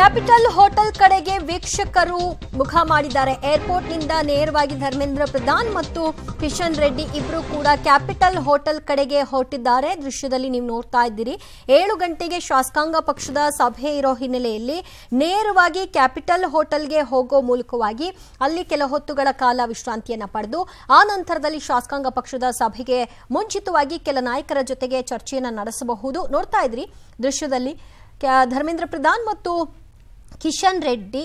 capital hotel ಕಡೆಗೆ ವೀಕ್ಷಕರು ಮುಖ ಮಾಡಿದ್ದಾರೆ ನಿಂದ ನೇರವಾಗಿ ಧರ್ಮೇಂದ್ರ ಪ್ರಧಾನ್ ಮತ್ತು ಕಿಶನ್ ರೆಡ್ಡಿ ಇಬ್ಬರು ಕೂಡ ಕ್ಯಾಪಿಟಲ್ ಹೋಟೆಲ್ ಕಡೆಗೆ ಹೊರಟಿದ್ದಾರೆ ದೃಶ್ಯದಲ್ಲಿ ನೀವು ನೋಡ್ತಾ ಇದ್ದೀರಿ ಏಳು ಗಂಟೆಗೆ ಶಾಸಕಾಂಗ ಪಕ್ಷದ ಸಭೆ ಇರೋ ಹಿನ್ನೆಲೆಯಲ್ಲಿ ನೇರವಾಗಿ ಕ್ಯಾಪಿಟಲ್ ಹೋಟೆಲ್ಗೆ ಹೋಗೋ ಮೂಲಕವಾಗಿ ಅಲ್ಲಿ ಕೆಲ ಹೊತ್ತುಗಳ ಕಾಲ ವಿಶ್ರಾಂತಿಯನ್ನು ಪಡೆದು ಆ ನಂತರದಲ್ಲಿ ಶಾಸಕಾಂಗ ಪಕ್ಷದ ಸಭೆಗೆ ಮುಂಚಿತವಾಗಿ ಕೆಲ ನಾಯಕರ ಜೊತೆಗೆ ಚರ್ಚೆಯನ್ನು ನಡೆಸಬಹುದು ನೋಡ್ತಾ ಇದ್ರಿ ದೃಶ್ಯದಲ್ಲಿ ಧರ್ಮೇಂದ್ರ ಪ್ರಧಾನ್ ಮತ್ತು ಕಿಶನ್ ರೆಡ್ಡಿ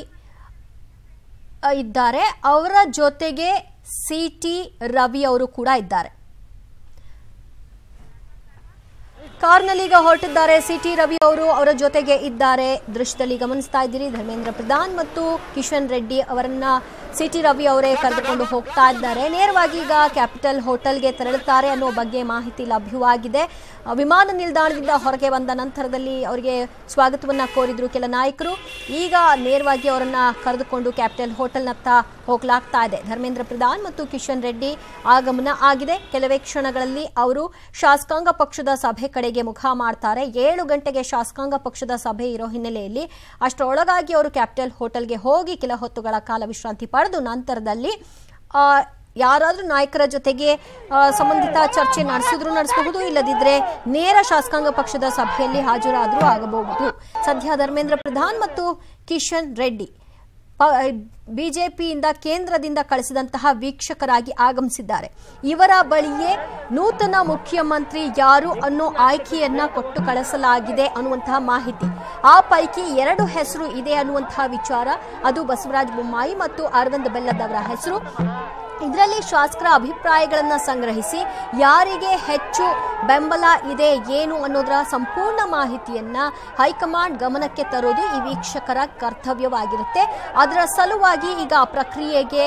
ಇದ್ದಾರೆ ಅವರ ಜೊತೆಗೆ ಸಿ ಟಿ ರವಿ ಅವರು ಕೂಡ ಇದ್ದಾರೆ ಈಗ ಹೊರಟಿದ್ದಾರೆ ಸಿಟಿ ರವಿ ಅವರು ಅವರ ಜೊತೆಗೆ ಇದ್ದಾರೆ ದೃಶ್ಯದಲ್ಲಿ ಗಮನಿಸ್ತಾ ಇದ್ದೀರಿ ಧರ್ಮೇಂದ್ರ ಪ್ರಧಾನ್ ಮತ್ತು ಕಿಶನ್ ರೆಡ್ಡಿ ಅವರನ್ನ ಸಿಟಿ ರವಿ ಅವರೇ ಕರೆದುಕೊಂಡು ಹೋಗ್ತಾ ಇದ್ದಾರೆ ನೇರವಾಗಿ ಈಗ ಕ್ಯಾಪಿಟಲ್ ಹೋಟೆಲ್ಗೆ ತೆರಳುತ್ತಾರೆ ಅನ್ನೋ ಬಗ್ಗೆ ಮಾಹಿತಿ ಲಭ್ಯವಾಗಿದೆ ವಿಮಾನ ನಿಲ್ದಾಣದಿಂದ ಹೊರಗೆ ಬಂದ ನಂತರದಲ್ಲಿ ಅವರಿಗೆ ಸ್ವಾಗತವನ್ನ ಕೋರಿದ್ರು ಕೆಲ ನಾಯಕರು ಈಗ ನೇರವಾಗಿ ಅವರನ್ನ ಕರೆದುಕೊಂಡು ಕ್ಯಾಪಿಟಲ್ ಹೋಟೆಲ್ನತ್ತ ಹೋಗ್ಲಾಗ್ತಾ ಇದೆ ಧರ್ಮೇಂದ್ರ ಪ್ರಧಾನ್ ಮತ್ತು ಕಿಶನ್ ರೆಡ್ಡಿ ಆಗಮನ ಆಗಿದೆ ಕೆಲವೇ ಕ್ಷಣಗಳಲ್ಲಿ ಅವರು ಶಾಸಕಾಂಗ ಪಕ್ಷದ ಸಭೆ ಕಡೆ ಮುಖ ಮಾಡ್ತಾರೆ ಏಳು ಗಂಟೆಗೆ ಶಾಸಕಾಂಗ ಪಕ್ಷದ ಸಭೆ ಇರೋ ಹಿನ್ನೆಲೆಯಲ್ಲಿ ಅಷ್ಟರೊಳಗಾಗಿ ಅವರು ಕ್ಯಾಪಿಟಲ್ ಹೋಟೆಲ್ಗೆ ಹೋಗಿ ಕೆಲ ಹೊತ್ತುಗಳ ಕಾಲ ವಿಶ್ರಾಂತಿ ಪಡೆದು ನಂತರದಲ್ಲಿ ಯಾರಾದರೂ ನಾಯಕರ ಜೊತೆಗೆ ಸಂಬಂಧಿತ ಚರ್ಚೆ ನಡೆಸಿದ್ರು ನಡೆಸಬಹುದು ಇಲ್ಲದಿದ್ದರೆ ನೇರ ಶಾಸಕಾಂಗ ಪಕ್ಷದ ಸಭೆಯಲ್ಲಿ ಹಾಜರಾದರೂ ಆಗಬಹುದು ಸದ್ಯ ಧರ್ಮೇಂದ್ರ ಪ್ರಧಾನ್ ಮತ್ತು ಕಿಶನ್ ರೆಡ್ಡಿ ಬಿಜೆಪಿಯಿಂದ ಕೇಂದ್ರದಿಂದ ಕಳಿಸಿದಂತಹ ವೀಕ್ಷಕರಾಗಿ ಆಗಮಿಸಿದ್ದಾರೆ ಇವರ ಬಳಿಯೇ ನೂತನ ಮುಖ್ಯಮಂತ್ರಿ ಯಾರು ಅನ್ನೋ ಆಯ್ಕೆಯನ್ನ ಕೊಟ್ಟು ಕಳಿಸಲಾಗಿದೆ ಅನ್ನುವಂತಹ ಮಾಹಿತಿ ಆ ಪೈಕಿ ಎರಡು ಹೆಸರು ಇದೆ ಅನ್ನುವಂತಹ ವಿಚಾರ ಅದು ಬಸವರಾಜ ಬೊಮ್ಮಾಯಿ ಮತ್ತು ಅರವಿಂದ್ ಅವರ ಹೆಸರು ಇದರಲ್ಲಿ ಶಾಸಕರ ಅಭಿಪ್ರಾಯಗಳನ್ನು ಸಂಗ್ರಹಿಸಿ ಯಾರಿಗೆ ಹೆಚ್ಚು ಬೆಂಬಲ ಇದೆ ಏನು ಅನ್ನೋದರ ಸಂಪೂರ್ಣ ಮಾಹಿತಿಯನ್ನ ಹೈಕಮಾಂಡ್ ಗಮನಕ್ಕೆ ತರೋದು ಈ ವೀಕ್ಷಕರ ಕರ್ತವ್ಯವಾಗಿರುತ್ತೆ ಅದರ ಸಲುವಾಗಿ ಹಾಗಾಗಿ ಈಗ ಪ್ರಕ್ರಿಯೆಗೆ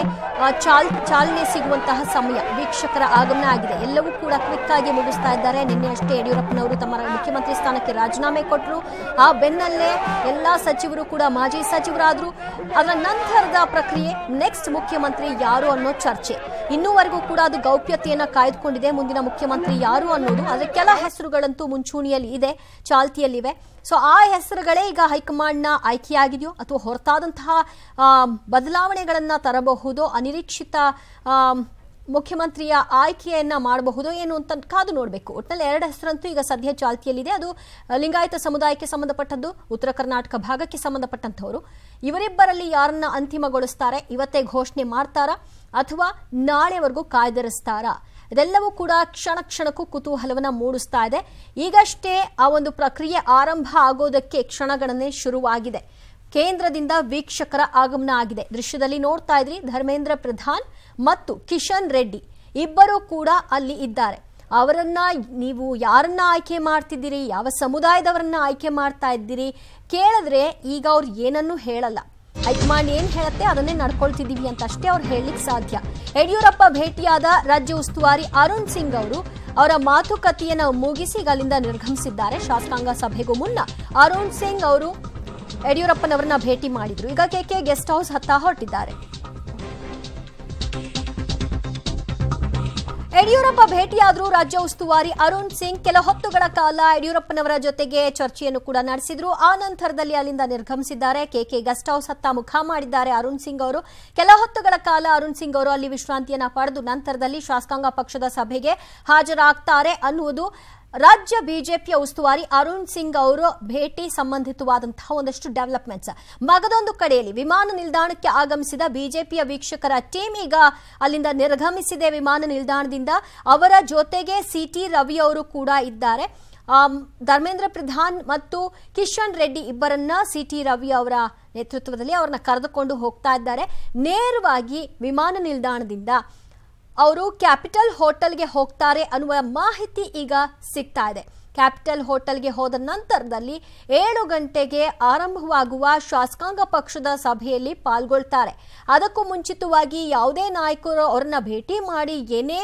ಚಾಲ್ ಚಾಲನೆ ಸಿಗುವಂತಹ ಸಮಯ ವೀಕ್ಷಕರ ಆಗಮನ ಆಗಿದೆ ಎಲ್ಲವೂ ಕೂಡ ಕ್ವಿಕ್ ಆಗಿ ಮುಗಿಸ್ತಾ ಇದ್ದಾರೆ ನಿನ್ನೆ ಅಷ್ಟೇ ಯಡಿಯೂರಪ್ಪನವರು ತಮ್ಮ ಮುಖ್ಯಮಂತ್ರಿ ಸ್ಥಾನಕ್ಕೆ ರಾಜೀನಾಮೆ ಕೊಟ್ಟರು ಆ ಬೆನ್ನಲ್ಲೇ ಎಲ್ಲ ಸಚಿವರು ಕೂಡ ಮಾಜಿ ಸಚಿವರಾದರು ಅದರ ನಂತರದ ಪ್ರಕ್ರಿಯೆ ನೆಕ್ಸ್ಟ್ ಮುಖ್ಯಮಂತ್ರಿ ಯಾರು ಅನ್ನೋ ಚರ್ಚೆ ಇನ್ನೂವರೆಗೂ ಕೂಡ ಅದು ಗೌಪ್ಯತೆಯನ್ನು ಕಾಯ್ದುಕೊಂಡಿದೆ ಮುಂದಿನ ಮುಖ್ಯಮಂತ್ರಿ ಯಾರು ಅನ್ನೋದು ಅದರ ಕೆಲ ಹೆಸರುಗಳಂತೂ ಮುಂಚೂಣಿಯಲ್ಲಿ ಇದೆ ಚಾಲ್ತಿಯಲ್ಲಿವೆ ಸೊ ಆ ಹೆಸರುಗಳೇ ಈಗ ಹೈಕಮಾಂಡ್ನ ಆಯ್ಕೆಯಾಗಿದೆಯೋ ಅಥವಾ ಹೊರತಾದಂತಹ ಬದಲಾವಣೆಗಳನ್ನು ತರಬಹುದೋ ಅನಿರೀಕ್ಷಿತ ಮುಖ್ಯಮಂತ್ರಿಯ ಆಯ್ಕೆಯನ್ನ ಮಾಡಬಹುದು ಏನು ಅಂತ ಕಾದು ನೋಡಬೇಕು ಒಟ್ಟಿನಲ್ಲಿ ಎರಡು ಹೆಸರಂತೂ ಈಗ ಸದ್ಯ ಚಾಲ್ತಿಯಲ್ಲಿದೆ ಅದು ಲಿಂಗಾಯತ ಸಮುದಾಯಕ್ಕೆ ಸಂಬಂಧಪಟ್ಟದ್ದು ಉತ್ತರ ಕರ್ನಾಟಕ ಭಾಗಕ್ಕೆ ಸಂಬಂಧಪಟ್ಟಂಥವರು ಇವರಿಬ್ಬರಲ್ಲಿ ಯಾರನ್ನ ಅಂತಿಮಗೊಳಿಸ್ತಾರೆ ಇವತ್ತೇ ಘೋಷಣೆ ಮಾಡ್ತಾರಾ ಅಥವಾ ನಾಳೆವರೆಗೂ ಕಾಯ್ದಿರಿಸ್ತಾರಾ ಇದೆಲ್ಲವೂ ಕೂಡ ಕ್ಷಣ ಕ್ಷಣಕ್ಕೂ ಕುತೂಹಲವನ್ನು ಮೂಡಿಸ್ತಾ ಇದೆ ಈಗಷ್ಟೇ ಆ ಒಂದು ಪ್ರಕ್ರಿಯೆ ಆರಂಭ ಆಗೋದಕ್ಕೆ ಕ್ಷಣಗಣನೆ ಶುರುವಾಗಿದೆ ಕೇಂದ್ರದಿಂದ ವೀಕ್ಷಕರ ಆಗಮನ ಆಗಿದೆ ದೃಶ್ಯದಲ್ಲಿ ನೋಡ್ತಾ ಇದ್ರಿ ಧರ್ಮೇಂದ್ರ ಪ್ರಧಾನ್ ಮತ್ತು ಕಿಶನ್ ರೆಡ್ಡಿ ಇಬ್ಬರೂ ಕೂಡ ಅಲ್ಲಿ ಇದ್ದಾರೆ ಅವರನ್ನ ನೀವು ಯಾರನ್ನ ಆಯ್ಕೆ ಮಾಡ್ತಿದ್ದೀರಿ ಯಾವ ಸಮುದಾಯದವರನ್ನ ಆಯ್ಕೆ ಮಾಡ್ತಾ ಇದ್ದೀರಿ ಕೇಳಿದ್ರೆ ಈಗ ಅವ್ರು ಏನನ್ನು ಹೇಳಲ್ಲ ಹೈಕಮಾಂಡ್ ಏನು ಹೇಳುತ್ತೆ ಅದನ್ನೇ ನಡ್ಕೊಳ್ತಿದ್ದೀವಿ ಅಂತ ಅಷ್ಟೇ ಅವ್ರು ಹೇಳಲಿಕ್ಕೆ ಸಾಧ್ಯ ಯಡಿಯೂರಪ್ಪ ಭೇಟಿಯಾದ ರಾಜ್ಯ ಉಸ್ತುವಾರಿ ಅರುಣ್ ಸಿಂಗ್ ಅವರು ಅವರ ಮಾತುಕತೆಯನ್ನು ಮುಗಿಸಿ ಅಲ್ಲಿಂದ ನಿರ್ಗಮಿಸಿದ್ದಾರೆ ಶಾಸಕಾಂಗ ಸಭೆಗೂ ಮುನ್ನ ಅರುಣ್ ಸಿಂಗ್ ಅವರು ಯಡಿಯೂರಪ್ಪನವರನ್ನ ಭೇಟಿ ಮಾಡಿದ್ರು ಈಗ ಕೆಕೆ ಗೆಸ್ಟ್ ಹೌಸ್ ಹತ್ತ ಹೊರಟಿದ್ದಾರೆ ಯಡಿಯೂರಪ್ಪ ಭೇಟಿಯಾದರೂ ರಾಜ್ಯ ಉಸ್ತುವಾರಿ ಅರುಣ್ ಸಿಂಗ್ ಕೆಲ ಹೊತ್ತುಗಳ ಕಾಲ ಯಡಿಯೂರಪ್ಪನವರ ಜೊತೆಗೆ ಚರ್ಚೆಯನ್ನು ಕೂಡ ನಡೆಸಿದ್ರು ಆ ನಂತರದಲ್ಲಿ ಅಲ್ಲಿಂದ ನಿರ್ಗಮಿಸಿದ್ದಾರೆ ಕೆಕೆ ಗೆಸ್ಟ್ ಹೌಸ್ ಹತ್ತ ಮುಖ ಮಾಡಿದ್ದಾರೆ ಅರುಣ್ ಸಿಂಗ್ ಅವರು ಕೆಲ ಹೊತ್ತುಗಳ ಕಾಲ ಅರುಣ್ ಸಿಂಗ್ ಅವರು ಅಲ್ಲಿ ವಿಶ್ರಾಂತಿಯನ್ನು ಪಡೆದು ನಂತರದಲ್ಲಿ ಶಾಸಕಾಂಗ ಪಕ್ಷದ ಸಭೆಗೆ ಹಾಜರಾಗ್ತಾರೆ ಅನ್ನುವುದು ರಾಜ್ಯ ಬಿಜೆಪಿಯ ಉಸ್ತುವಾರಿ ಅರುಣ್ ಸಿಂಗ್ ಅವರು ಭೇಟಿ ಸಂಬಂಧಿತವಾದಂತಹ ಒಂದಷ್ಟು ಡೆವಲಪ್ಮೆಂಟ್ಸ್ ಮಗದೊಂದು ಕಡೆಯಲ್ಲಿ ವಿಮಾನ ನಿಲ್ದಾಣಕ್ಕೆ ಆಗಮಿಸಿದ ಬಿಜೆಪಿಯ ವೀಕ್ಷಕರ ಟೀಮ್ ಈಗ ಅಲ್ಲಿಂದ ನಿರ್ಗಮಿಸಿದೆ ವಿಮಾನ ನಿಲ್ದಾಣದಿಂದ ಅವರ ಜೊತೆಗೆ ಸಿ ಟಿ ರವಿ ಅವರು ಕೂಡ ಇದ್ದಾರೆ ಧರ್ಮೇಂದ್ರ ಪ್ರಧಾನ್ ಮತ್ತು ಕಿಶನ್ ರೆಡ್ಡಿ ಇಬ್ಬರನ್ನ ಸಿ ಟಿ ರವಿ ಅವರ ನೇತೃತ್ವದಲ್ಲಿ ಅವರನ್ನ ಕರೆದುಕೊಂಡು ಹೋಗ್ತಾ ಇದ್ದಾರೆ ನೇರವಾಗಿ ವಿಮಾನ ನಿಲ್ದಾಣದಿಂದ ಅವರು ಕ್ಯಾಪಿಟಲ್ ಹೋಟೆಲ್ಗೆ ಹೋಗ್ತಾರೆ ಅನ್ನುವ ಮಾಹಿತಿ ಈಗ ಸಿಗ್ತಾ ಇದೆ ಕ್ಯಾಪಿಟಲ್ ಹೋಟೆಲ್ಗೆ ಹೋದ ನಂತರದಲ್ಲಿ ಏಳು ಗಂಟೆಗೆ ಆರಂಭವಾಗುವ ಶಾಸಕಾಂಗ ಪಕ್ಷದ ಸಭೆಯಲ್ಲಿ ಪಾಲ್ಗೊಳ್ತಾರೆ ಅದಕ್ಕೂ ಮುಂಚಿತವಾಗಿ ಯಾವುದೇ ನಾಯಕರು ಅವ್ರನ್ನ ಭೇಟಿ ಮಾಡಿ ಏನೇ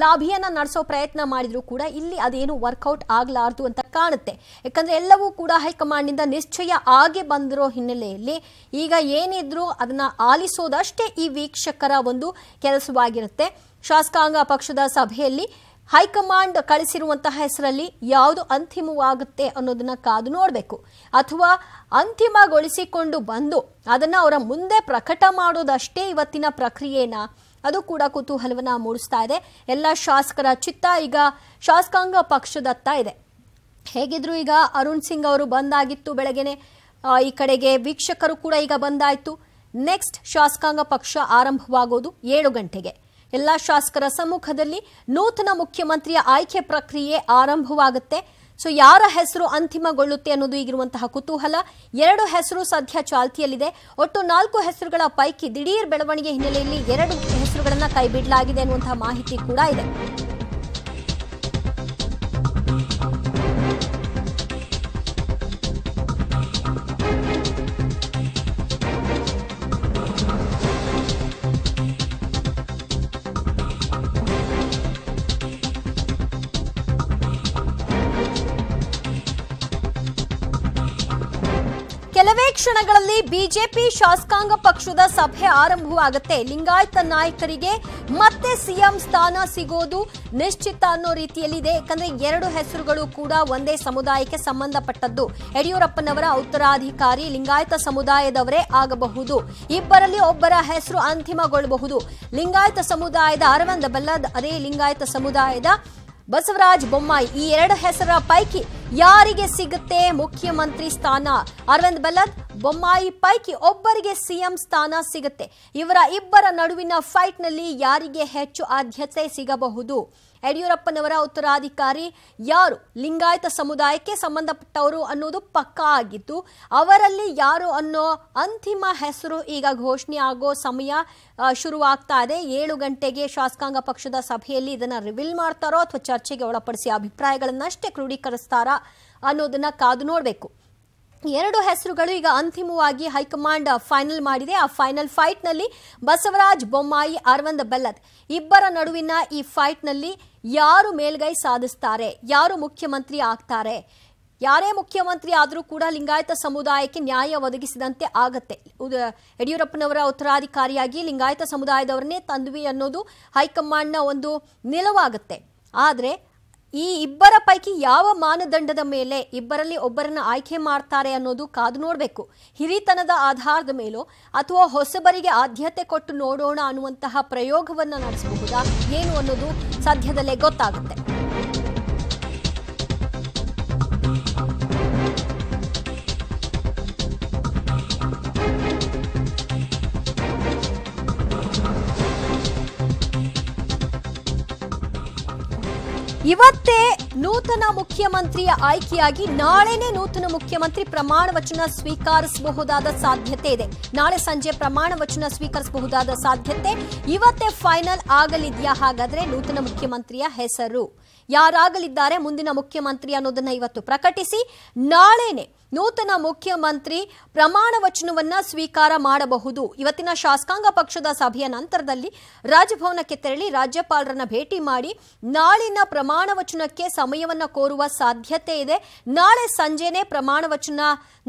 ಲಾಭಿಯನ್ನ ನಡೆಸೋ ಪ್ರಯತ್ನ ಮಾಡಿದ್ರು ಕೂಡ ಇಲ್ಲಿ ಅದೇನು ವರ್ಕೌಟ್ ಆಗಲಾರದು ಅಂತ ಕಾಣುತ್ತೆ ಯಾಕಂದ್ರೆ ಎಲ್ಲವೂ ಕೂಡ ಹೈಕಮಾಂಡ್ನಿಂದ ನಿಶ್ಚಯ ಆಗೇ ಬಂದಿರೋ ಹಿನ್ನೆಲೆಯಲ್ಲಿ ಈಗ ಏನಿದ್ರು ಅದನ್ನ ಆಲಿಸೋದಷ್ಟೇ ಈ ವೀಕ್ಷಕರ ಒಂದು ಕೆಲಸವಾಗಿರುತ್ತೆ ಶಾಸಕಾಂಗ ಪಕ್ಷದ ಸಭೆಯಲ್ಲಿ ಹೈಕಮಾಂಡ್ ಕಳಿಸಿರುವಂತಹ ಹೆಸರಲ್ಲಿ ಯಾವುದು ಅಂತಿಮವಾಗುತ್ತೆ ಅನ್ನೋದನ್ನ ಕಾದು ನೋಡಬೇಕು ಅಥವಾ ಅಂತಿಮಗೊಳಿಸಿಕೊಂಡು ಬಂದು ಅದನ್ನ ಅವರ ಮುಂದೆ ಪ್ರಕಟ ಮಾಡೋದಷ್ಟೇ ಇವತ್ತಿನ ಪ್ರಕ್ರಿಯೆನ ಅದು ಕೂಡ ಕುತೂಹಲವನ್ನ ಮೂಡಿಸ್ತಾ ಇದೆ ಎಲ್ಲ ಶಾಸಕರ ಚಿತ್ತ ಈಗ ಶಾಸಕಾಂಗ ಪಕ್ಷದತ್ತ ಇದೆ ಹೇಗಿದ್ರು ಈಗ ಅರುಣ್ ಸಿಂಗ್ ಅವರು ಬಂದಾಗಿತ್ತು ಬೆಳಗ್ಗೆನೆ ಈ ಕಡೆಗೆ ವೀಕ್ಷಕರು ಕೂಡ ಈಗ ಬಂದಾಯಿತು ನೆಕ್ಸ್ಟ್ ಶಾಸಕಾಂಗ ಪಕ್ಷ ಆರಂಭವಾಗೋದು ಏಳು ಗಂಟೆಗೆ ಎಲ್ಲ ಶಾಸಕರ ಸಮ್ಮುಖದಲ್ಲಿ ನೂತನ ಮುಖ್ಯಮಂತ್ರಿಯ ಆಯ್ಕೆ ಪ್ರಕ್ರಿಯೆ ಆರಂಭವಾಗುತ್ತೆ ಸೊ ಯಾರ ಹೆಸರು ಅಂತಿಮಗೊಳ್ಳುತ್ತೆ ಅನ್ನೋದು ಈಗಿರುವಂತಹ ಕುತೂಹಲ ಎರಡು ಹೆಸರು ಸದ್ಯ ಚಾಲ್ತಿಯಲ್ಲಿದೆ ಒಟ್ಟು ನಾಲ್ಕು ಹೆಸರುಗಳ ಪೈಕಿ ದಿಢೀರ್ ಬೆಳವಣಿಗೆ ಹಿನ್ನೆಲೆಯಲ್ಲಿ ಎರಡು ಹೆಸರುಗಳನ್ನು ಕೈಬಿಡಲಾಗಿದೆ ಅನ್ನುವಂತಹ ಮಾಹಿತಿ ಕೂಡ ಇದೆ ಕೆಲವೇ ಕ್ಷಣಗಳಲ್ಲಿ ಬಿಜೆಪಿ ಶಾಸಕಾಂಗ ಪಕ್ಷದ ಸಭೆ ಆರಂಭವಾಗುತ್ತೆ ಲಿಂಗಾಯತ ನಾಯಕರಿಗೆ ಮತ್ತೆ ಸಿಎಂ ಸ್ಥಾನ ಸಿಗೋದು ನಿಶ್ಚಿತ ಅನ್ನೋ ರೀತಿಯಲ್ಲಿದೆ ಯಾಕಂದ್ರೆ ಎರಡು ಹೆಸರುಗಳು ಕೂಡ ಒಂದೇ ಸಮುದಾಯಕ್ಕೆ ಸಂಬಂಧಪಟ್ಟದ್ದು ಯಡಿಯೂರಪ್ಪನವರ ಉತ್ತರಾಧಿಕಾರಿ ಲಿಂಗಾಯತ ಸಮುದಾಯದವರೇ ಆಗಬಹುದು ಇಬ್ಬರಲ್ಲಿ ಒಬ್ಬರ ಹೆಸರು ಅಂತಿಮಗೊಳ್ಳಬಹುದು ಲಿಂಗಾಯತ ಸಮುದಾಯದ ಅರವಿಂದ ಬಲ್ಲದ್ ಅದೇ ಲಿಂಗಾಯತ ಸಮುದಾಯದ ಬಸವರಾಜ್ ಬೊಮ್ಮಾಯಿ ಈ ಎರಡು ಹೆಸರ ಪೈಕಿ ಯಾರಿಗೆ ಸಿಗುತ್ತೆ ಮುಖ್ಯಮಂತ್ರಿ ಸ್ಥಾನ ಅರವಿಂದ್ ಬೆಲ್ಲದ್ ಬೊಮ್ಮಾಯಿ ಪೈಕಿ ಒಬ್ಬರಿಗೆ ಸಿಎಂ ಸ್ಥಾನ ಸಿಗುತ್ತೆ ಇವರ ಇಬ್ಬರ ನಡುವಿನ ಫೈಟ್ನಲ್ಲಿ ಯಾರಿಗೆ ಹೆಚ್ಚು ಆದ್ಯತೆ ಸಿಗಬಹುದು ಯಡಿಯೂರಪ್ಪನವರ ಉತ್ತರಾಧಿಕಾರಿ ಯಾರು ಲಿಂಗಾಯತ ಸಮುದಾಯಕ್ಕೆ ಸಂಬಂಧಪಟ್ಟವರು ಅನ್ನೋದು ಪಕ್ಕಾ ಆಗಿತ್ತು ಅವರಲ್ಲಿ ಯಾರು ಅನ್ನೋ ಅಂತಿಮ ಹೆಸರು ಈಗ ಘೋಷಣೆ ಆಗೋ ಸಮಯ ಶುರುವಾಗ್ತಾ ಇದೆ ಏಳು ಗಂಟೆಗೆ ಶಾಸಕಾಂಗ ಪಕ್ಷದ ಸಭೆಯಲ್ಲಿ ಇದನ್ನು ರಿವೀಲ್ ಮಾಡ್ತಾರೋ ಅಥವಾ ಚರ್ಚೆಗೆ ಒಳಪಡಿಸಿ ಅಭಿಪ್ರಾಯಗಳನ್ನಷ್ಟೇ ಕ್ರೋಢೀಕರಿಸ್ತಾರಾ ಅನ್ನೋದನ್ನ ಕಾದು ನೋಡಬೇಕು ಎರಡು ಹೆಸರುಗಳು ಈಗ ಅಂತಿಮವಾಗಿ ಹೈಕಮಾಂಡ್ ಫೈನಲ್ ಮಾಡಿದೆ ಆ ಫೈನಲ್ ಫೈಟ್ನಲ್ಲಿ ಬಸವರಾಜ್ ಬೊಮ್ಮಾಯಿ ಅರವಿಂದ್ ಬೆಲ್ಲದ್ ಇಬ್ಬರ ನಡುವಿನ ಈ ಫೈಟ್ನಲ್ಲಿ ಯಾರು ಮೇಲ್ಗೈ ಸಾಧಿಸ್ತಾರೆ ಯಾರು ಮುಖ್ಯಮಂತ್ರಿ ಆಗ್ತಾರೆ ಯಾರೇ ಮುಖ್ಯಮಂತ್ರಿ ಆದರೂ ಕೂಡ ಲಿಂಗಾಯತ ಸಮುದಾಯಕ್ಕೆ ನ್ಯಾಯ ಒದಗಿಸಿದಂತೆ ಆಗತ್ತೆ ಯಡಿಯೂರಪ್ಪನವರ ಉತ್ತರಾಧಿಕಾರಿಯಾಗಿ ಲಿಂಗಾಯತ ಸಮುದಾಯದವರನ್ನೇ ತಂದ್ವಿ ಅನ್ನೋದು ಹೈಕಮಾಂಡ್ನ ಒಂದು ನಿಲುವಾಗುತ್ತೆ ಆದರೆ ಈ ಇಬ್ಬರ ಪೈಕಿ ಯಾವ ಮಾನದಂಡದ ಮೇಲೆ ಇಬ್ಬರಲ್ಲಿ ಒಬ್ಬರನ್ನ ಆಯ್ಕೆ ಮಾಡ್ತಾರೆ ಅನ್ನೋದು ಕಾದು ನೋಡಬೇಕು ಹಿರಿತನದ ಆಧಾರದ ಮೇಲೋ ಅಥವಾ ಹೊಸಬರಿಗೆ ಆದ್ಯತೆ ಕೊಟ್ಟು ನೋಡೋಣ ಅನ್ನುವಂತಹ ಪ್ರಯೋಗವನ್ನು ನಡೆಸಬಹುದಾ ಏನು ಅನ್ನೋದು ಸದ್ಯದಲ್ಲೇ ಗೊತ್ತಾಗುತ್ತೆ ಇವತ್ತೇ ನೂತನ ಮುಖ್ಯಮಂತ್ರಿಯ ಆಯ್ಕೆಯಾಗಿ ನಾಳೆನೆ ನೂತನ ಮುಖ್ಯಮಂತ್ರಿ ಪ್ರಮಾಣ ವಚನ ಸ್ವೀಕರಿಸಬಹುದಾದ ಸಾಧ್ಯತೆ ಇದೆ ನಾಳೆ ಸಂಜೆ ಪ್ರಮಾಣ ವಚನ ಸ್ವೀಕರಿಸಬಹುದಾದ ಸಾಧ್ಯತೆ ಇವತ್ತೇ ಫೈನಲ್ ಆಗಲಿದೆಯಾ ಹಾಗಾದ್ರೆ ನೂತನ ಮುಖ್ಯಮಂತ್ರಿಯ ಹೆಸರು ಯಾರಾಗಲಿದ್ದಾರೆ ಮುಂದಿನ ಮುಖ್ಯಮಂತ್ರಿ ಅನ್ನೋದನ್ನ ಇವತ್ತು ಪ್ರಕಟಿಸಿ ನಾಳೆನೆ ನೂತನ ಮುಖ್ಯಮಂತ್ರಿ ಪ್ರಮಾಣ ವಚನವನ್ನ ಸ್ವೀಕಾರ ಮಾಡಬಹುದು ಇವತ್ತಿನ ಶಾಸಕಾಂಗ ಪಕ್ಷದ ಸಭೆಯ ನಂತರದಲ್ಲಿ ರಾಜಭವನಕ್ಕೆ ತೆರಳಿ ರಾಜ್ಯಪಾಲರನ್ನ ಭೇಟಿ ಮಾಡಿ ನಾಳಿನ ಪ್ರಮಾಣ ವಚನಕ್ಕೆ ಸಮಯವನ್ನು ಕೋರುವ ಸಾಧ್ಯತೆ ಇದೆ ನಾಳೆ ಸಂಜೆನೆ ಪ್ರಮಾಣ ವಚನ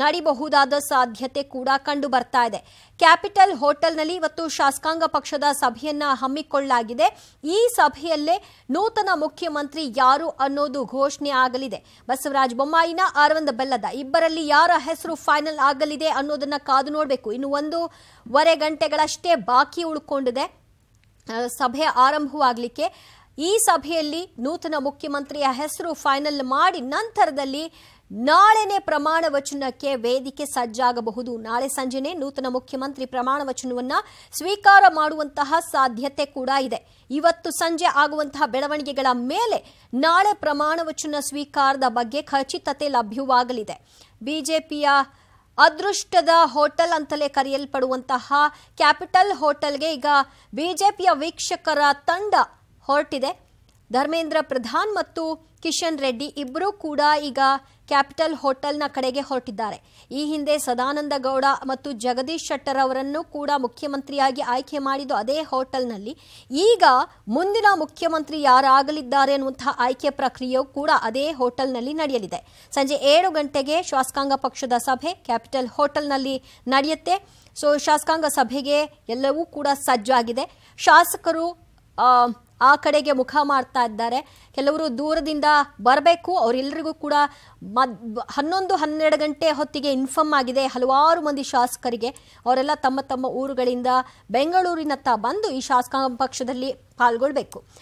ನಡೀಬಹುದಾದ ಸಾಧ್ಯತೆ ಕೂಡ ಕಂಡು ಬರ್ತಾ ಇದೆ ಕ್ಯಾಪಿಟಲ್ ಹೋಟೆಲ್ನಲ್ಲಿ ಇವತ್ತು ಶಾಸಕಾಂಗ ಪಕ್ಷದ ಸಭೆಯನ್ನ ಹಮ್ಮಿಕೊಳ್ಳಲಾಗಿದೆ ಈ ಸಭೆಯಲ್ಲೇ ನೂತನ ಮುಖ್ಯಮಂತ್ರಿ ಯಾರು ಅನ್ನೋದು ಘೋಷಣೆ ಆಗಲಿದೆ ಬಸವರಾಜ ಬೊಮ್ಮಾಯಿನ ಅರವಿಂದ ಬೆಲ್ಲದ ಇಬ್ಬರಲ್ಲಿ ಯಾರ ಹೆಸರು ಫೈನಲ್ ಆಗಲಿದೆ ಅನ್ನೋದನ್ನ ಕಾದು ನೋಡಬೇಕು ಇನ್ನು ವರೆ ಗಂಟೆಗಳಷ್ಟೇ ಬಾಕಿ ಉಳ್ಕೊಂಡಿದೆ ಸಭೆ ಆರಂಭವಾಗಲಿಕ್ಕೆ ಈ ಸಭೆಯಲ್ಲಿ ನೂತನ ಮುಖ್ಯಮಂತ್ರಿಯ ಹೆಸರು ಫೈನಲ್ ಮಾಡಿ ನಂತರದಲ್ಲಿ ನಾಳೆನೇ ಪ್ರಮಾಣ ವಚನಕ್ಕೆ ವೇದಿಕೆ ಸಜ್ಜಾಗಬಹುದು ನಾಳೆ ಸಂಜೆನೇ ನೂತನ ಮುಖ್ಯಮಂತ್ರಿ ಪ್ರಮಾಣ ವಚನವನ್ನ ಸ್ವೀಕಾರ ಮಾಡುವಂತಹ ಸಾಧ್ಯತೆ ಕೂಡ ಇದೆ ಇವತ್ತು ಸಂಜೆ ಆಗುವಂತಹ ಬೆಳವಣಿಗೆಗಳ ಮೇಲೆ ನಾಳೆ ಪ್ರಮಾಣ ವಚನ ಸ್ವೀಕಾರದ ಬಗ್ಗೆ ಖಚಿತತೆ ಲಭ್ಯವಾಗಲಿದೆ ಬಿಜೆಪಿಯ ಅದೃಷ್ಟದ ಹೋಟೆಲ್ ಅಂತಲೇ ಕರೆಯಲ್ಪಡುವಂತಹ ಕ್ಯಾಪಿಟಲ್ ಹೋಟೆಲ್ಗೆ ಈಗ ಬಿಜೆಪಿಯ ವೀಕ್ಷಕರ ತಂಡ ಹೊರಟಿದೆ ಧರ್ಮೇಂದ್ರ ಪ್ರಧಾನ್ ಮತ್ತು ಕಿಶನ್ ರೆಡ್ಡಿ ಇಬ್ಬರೂ ಕೂಡ ಈಗ ಕ್ಯಾಪಿಟಲ್ ಹೋಟೆಲ್ನ ಕಡೆಗೆ ಹೊರಟಿದ್ದಾರೆ ಈ ಹಿಂದೆ ಸದಾನಂದ ಗೌಡ ಮತ್ತು ಜಗದೀಶ್ ಶೆಟ್ಟರ್ ಅವರನ್ನು ಕೂಡ ಮುಖ್ಯಮಂತ್ರಿಯಾಗಿ ಆಯ್ಕೆ ಮಾಡಿದ್ದು ಅದೇ ಹೋಟೆಲ್ನಲ್ಲಿ ಈಗ ಮುಂದಿನ ಮುಖ್ಯಮಂತ್ರಿ ಯಾರಾಗಲಿದ್ದಾರೆ ಎನ್ನುವಂತಹ ಆಯ್ಕೆ ಪ್ರಕ್ರಿಯೆಯು ಕೂಡ ಅದೇ ಹೋಟೆಲ್ನಲ್ಲಿ ನಡೆಯಲಿದೆ ಸಂಜೆ ಏಳು ಗಂಟೆಗೆ ಶಾಸಕಾಂಗ ಪಕ್ಷದ ಸಭೆ ಕ್ಯಾಪಿಟಲ್ ಹೋಟೆಲ್ನಲ್ಲಿ ನಡೆಯುತ್ತೆ ಸೊ ಶಾಸಕಾಂಗ ಸಭೆಗೆ ಎಲ್ಲವೂ ಕೂಡ ಸಜ್ಜಾಗಿದೆ ಶಾಸಕರು ಆ ಕಡೆಗೆ ಮುಖ ಮಾಡ್ತಾ ಇದ್ದಾರೆ ಕೆಲವರು ದೂರದಿಂದ ಬರಬೇಕು ಅವರೆಲ್ಲರಿಗೂ ಕೂಡ ಮದ್ ಹನ್ನೊಂದು ಹನ್ನೆರಡು ಗಂಟೆ ಹೊತ್ತಿಗೆ ಇನ್ಫಾರ್ಮ್ ಆಗಿದೆ ಹಲವಾರು ಮಂದಿ ಶಾಸಕರಿಗೆ ಅವರೆಲ್ಲ ತಮ್ಮ ತಮ್ಮ ಊರುಗಳಿಂದ ಬೆಂಗಳೂರಿನತ್ತ ಬಂದು ಈ ಶಾಸಕಾಂಗ ಪಕ್ಷದಲ್ಲಿ ಪಾಲ್ಗೊಳ್ಬೇಕು